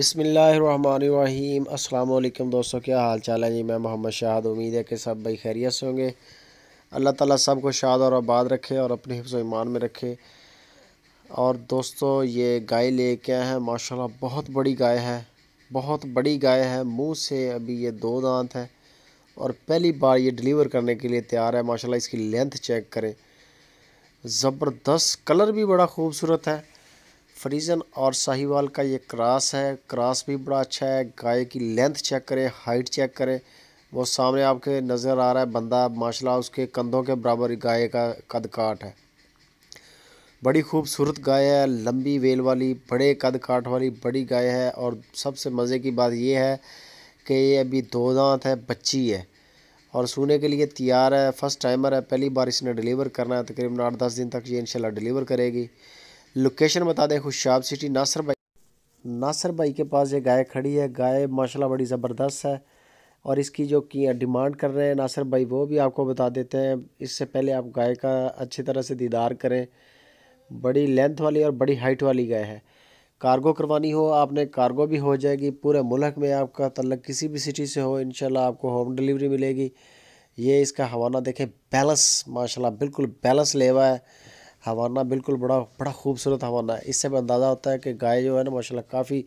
بسم اللہ الرحمن الرحیم السلام علیکم دوستوں کیا حال چال ہے جی میں محمد شاہد امید ہے کہ سب بھائی خیریت سے ہوں گے اللہ تعالیٰ سب کو شاد اور آباد رکھے اور اپنے حفظ و ایمان میں رکھے اور دوستو یہ گائے لے کے آئے ہیں ماشاءاللہ بہت بڑی گائے ہے بہت بڑی گائے ہے منہ سے ابھی یہ دو دانت ہے اور پہلی بار یہ ڈلیور کرنے کے لیے تیار ہے ماشاءاللہ اس کی لینتھ چیک کریں زبردست کلر بھی بڑا خوبصورت ہے فریزن اور ساہیوال وال کا یہ کراس ہے کراس بھی بڑا اچھا ہے گائے کی لینتھ چیک کریں ہائٹ چیک کریں وہ سامنے آپ کے نظر آ رہا ہے بندہ ماشاءاللہ اس کے کندھوں کے برابر گائے کا قد کاٹ ہے بڑی خوبصورت گائے ہے لمبی ویل والی بڑے قد کاٹ والی بڑی گائے ہے اور سب سے مزے کی بات یہ ہے کہ یہ ابھی دو دانت ہے بچی ہے اور سونے کے لیے تیار ہے فرسٹ ٹائمر ہے پہلی بار اس نے ڈیلیور کرنا ہے تقریباً آٹھ دس دن تک یہ انشاءاللہ ڈیلیور کرے گی لوکیشن بتا دیں خوشاب سٹی ناصر بھائی ناصر بھائی کے پاس یہ گائے کھڑی ہے گائے ماشاءاللہ بڑی زبردست ہے اور اس کی جو کیا ڈیمانڈ کر رہے ہیں ناصر بھائی وہ بھی آپ کو بتا دیتے ہیں اس سے پہلے آپ گائے کا اچھی طرح سے دیدار کریں بڑی لینتھ والی اور بڑی ہائٹ والی گائے ہے کارگو کروانی ہو آپ نے کارگو بھی ہو جائے گی پورے ملک میں آپ کا تعلق کسی بھی سٹی سے ہو انشاءاللہ آپ کو ہوم ڈیلیوری ملے گی یہ اس کا حوانہ دیکھیں بیلنس ماشاءاللہ بالکل بیلنس لیوا ہے ہوانہ بالکل بڑا بڑا خوبصورت ہوانہ ہے اس سے میں اندازہ ہوتا ہے کہ گائے جو ہے نا ماشاءاللہ کافی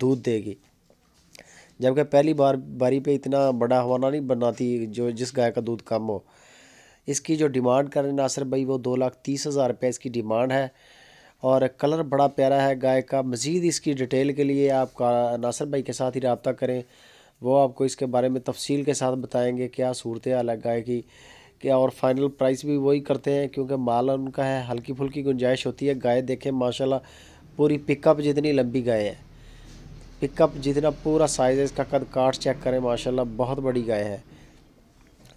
دودھ دے گی جبکہ پہلی بار باری پہ اتنا بڑا ہوانہ نہیں بناتی جو جس گائے کا دودھ کم ہو اس کی جو ڈیمانڈ کر رہے ہیں ناصر بھائی وہ دو لاکھ تیس ہزار روپے اس کی ڈیمانڈ ہے اور کلر بڑا پیارا ہے گائے کا مزید اس کی ڈیٹیل کے لیے آپ کا ناصر بھائی کے ساتھ ہی رابطہ کریں وہ آپ کو اس کے بارے میں تفصیل کے ساتھ بتائیں گے کیا صورتحال ہے گائے کی اور فائنل پرائز بھی وہی کرتے ہیں کیونکہ مال ان کا ہے ہلکی پھلکی گنجائش ہوتی ہے گائے دیکھیں ماشاء اللہ پوری پک اپ جتنی لمبی گائے ہیں پک اپ جتنا پورا سائز ہے اس کا قد کارٹ چیک کریں ماشاء اللہ بہت بڑی گائے ہے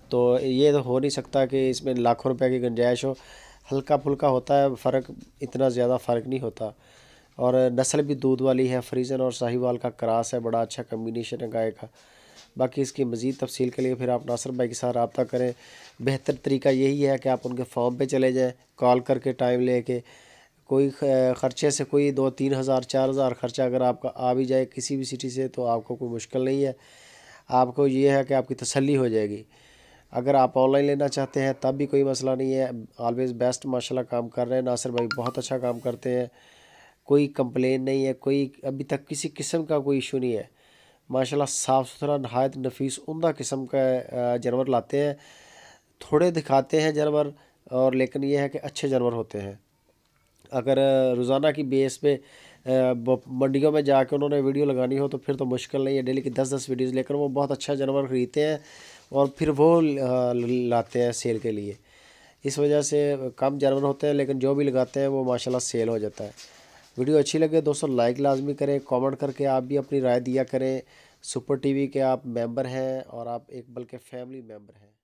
تو یہ تو ہو نہیں سکتا کہ اس میں لاکھوں روپے کی گنجائش ہو ہلکا پھلکا ہوتا ہے فرق اتنا زیادہ فرق نہیں ہوتا اور نسل بھی دودھ والی ہے فریزن اور شاہی وال کا کراس ہے بڑا اچھا کمبینیشن ہے گائے کا باقی اس کی مزید تفصیل کے لیے پھر آپ ناصر بھائی کے ساتھ رابطہ کریں بہتر طریقہ یہی ہے کہ آپ ان کے فارم پہ چلے جائیں کال کر کے ٹائم لے کے کوئی خرچے سے کوئی دو تین ہزار چار ہزار خرچہ اگر آپ کا آ بھی جائے کسی بھی سٹی سے تو آپ کو کوئی مشکل نہیں ہے آپ کو یہ ہے کہ آپ کی تسلی ہو جائے گی اگر آپ آن لائن لینا چاہتے ہیں تب بھی کوئی مسئلہ نہیں ہے آلویز بیسٹ ماشاء اللہ کام کر رہے ہیں ناصر بھائی بہت اچھا کام کرتے ہیں کوئی کمپلین نہیں ہے کوئی ابھی تک کسی قسم کا کوئی ایشو نہیں ہے ماشاءاللہ صاف ستھرا نہایت نفیس عمدہ قسم کا جانور لاتے ہیں تھوڑے دکھاتے ہیں جانور اور لیکن یہ ہے کہ اچھے جانور ہوتے ہیں اگر روزانہ کی بیس پہ منڈیوں میں جا کے انہوں نے ویڈیو لگانی ہو تو پھر تو مشکل نہیں ہے ڈیلی کی دس دس ویڈیوز لے کر وہ بہت اچھا جانور خریدتے ہیں اور پھر وہ لاتے ہیں سیل کے لیے اس وجہ سے کم جانور ہوتے ہیں لیکن جو بھی لگاتے ہیں وہ ماشاءاللہ سیل ہو جاتا ہے ویڈیو اچھی لگے دوستوں لائک لازمی کریں کامنٹ کر کے آپ بھی اپنی رائے دیا کریں سپر ٹی وی کے آپ ممبر ہیں اور آپ ایک بلکہ فیملی ممبر ہیں